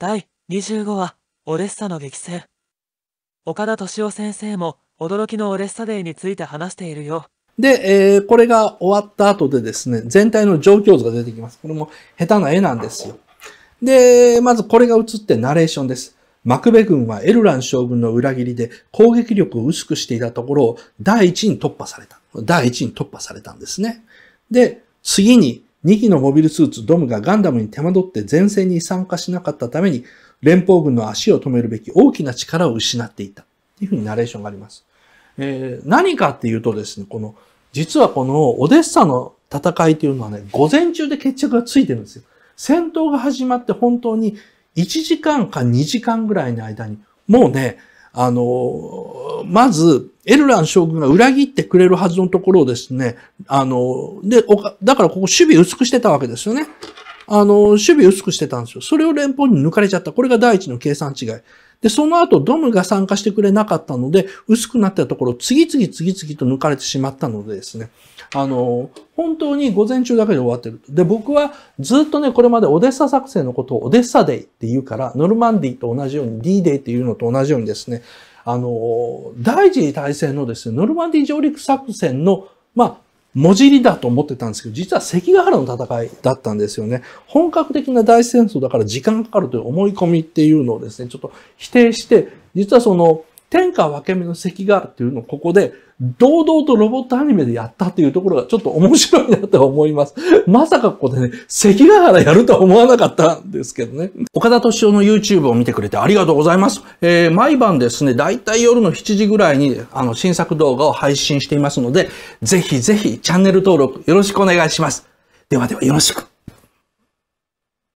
第25話、オレッサの激戦。岡田敏夫先生も驚きのオレッサデーについて話しているよ。で、えー、これが終わった後でですね、全体の状況図が出てきます。これも下手な絵なんですよ。で、まずこれが映ってナレーションです。マクベ軍はエルラン将軍の裏切りで攻撃力を薄くしていたところを第一に突破された。第一に突破されたんですね。で、次に2機のモビルスーツドムがガンダムに手間取って前線に参加しなかったために、連邦軍の足を止めるべき大きな力を失っていた。というふうにナレーションがあります。えー、何かっていうとですね、この、実はこのオデッサの戦いというのはね、午前中で決着がついてるんですよ。戦闘が始まって本当に1時間か2時間ぐらいの間に、もうね、あのまず、エルラン将軍が裏切ってくれるはずのところをですね、あの、で、だからここ守備薄くしてたわけですよね。あの、守備薄くしてたんですよ。それを連邦に抜かれちゃった。これが第一の計算違い。で、その後、ドムが参加してくれなかったので、薄くなったところ、次々次々と抜かれてしまったのでですね、あの、本当に午前中だけで終わってる。で、僕はずっとね、これまでオデッサ作戦のことをオデッサデイって言うから、ノルマンディと同じように、D デイっていうのと同じようにですね、あの、第一次大戦のですね、ノルマンディ上陸作戦の、まあ、文字りだと思ってたんですけど、実は関ヶ原の戦いだったんですよね。本格的な大戦争だから時間かかるという思い込みっていうのをですね、ちょっと否定して、実はその、天下分け目の関があるっていうのをここで堂々とロボットアニメでやったっていうところがちょっと面白いなと思います。まさかここでね、関ヶ原やるとは思わなかったんですけどね。岡田敏夫の YouTube を見てくれてありがとうございます。えー、毎晩ですね、だいたい夜の7時ぐらいにあの新作動画を配信していますので、ぜひぜひチャンネル登録よろしくお願いします。ではではよろしく。